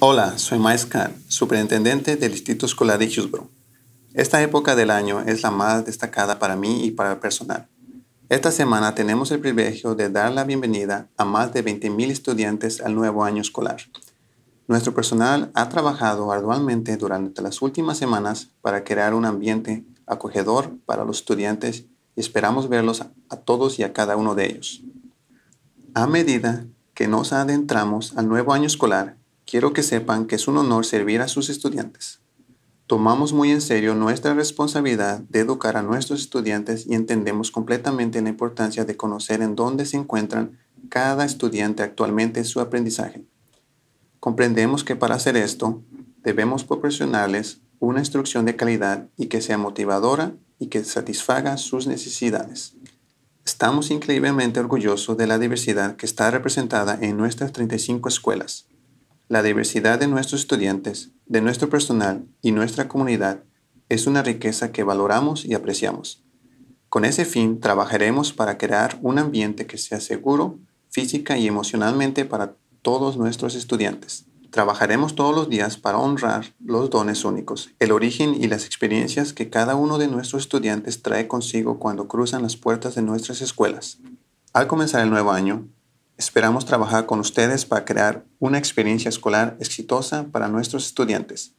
Hola, soy Miles superintendente del Distrito Escolar de Hillsborough. Esta época del año es la más destacada para mí y para el personal. Esta semana tenemos el privilegio de dar la bienvenida a más de 20.000 estudiantes al nuevo año escolar. Nuestro personal ha trabajado arduamente durante las últimas semanas para crear un ambiente acogedor para los estudiantes y esperamos verlos a todos y a cada uno de ellos. A medida que nos adentramos al nuevo año escolar, quiero que sepan que es un honor servir a sus estudiantes. Tomamos muy en serio nuestra responsabilidad de educar a nuestros estudiantes y entendemos completamente la importancia de conocer en dónde se encuentran cada estudiante actualmente en su aprendizaje. Comprendemos que para hacer esto debemos proporcionarles una instrucción de calidad y que sea motivadora y que satisfaga sus necesidades. Estamos increíblemente orgullosos de la diversidad que está representada en nuestras 35 escuelas. La diversidad de nuestros estudiantes, de nuestro personal y nuestra comunidad es una riqueza que valoramos y apreciamos. Con ese fin, trabajaremos para crear un ambiente que sea seguro, física y emocionalmente para todos nuestros estudiantes. Trabajaremos todos los días para honrar los dones únicos, el origen y las experiencias que cada uno de nuestros estudiantes trae consigo cuando cruzan las puertas de nuestras escuelas. Al comenzar el nuevo año, esperamos trabajar con ustedes para crear una experiencia escolar exitosa para nuestros estudiantes,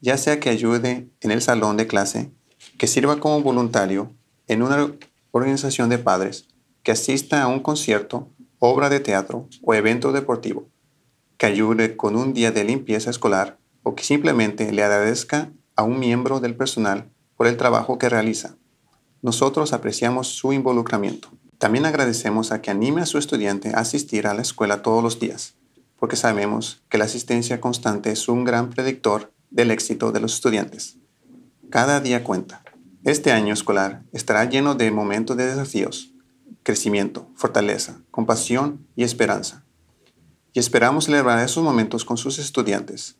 ya sea que ayude en el salón de clase, que sirva como voluntario en una organización de padres, que asista a un concierto, obra de teatro o evento deportivo que ayude con un día de limpieza escolar o que simplemente le agradezca a un miembro del personal por el trabajo que realiza. Nosotros apreciamos su involucramiento. También agradecemos a que anime a su estudiante a asistir a la escuela todos los días, porque sabemos que la asistencia constante es un gran predictor del éxito de los estudiantes. Cada día cuenta. Este año escolar estará lleno de momentos de desafíos, crecimiento, fortaleza, compasión y esperanza y esperamos celebrar esos momentos con sus estudiantes.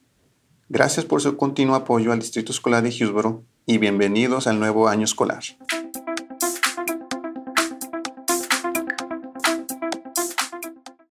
Gracias por su continuo apoyo al Distrito Escolar de Hillsboro y bienvenidos al nuevo año escolar.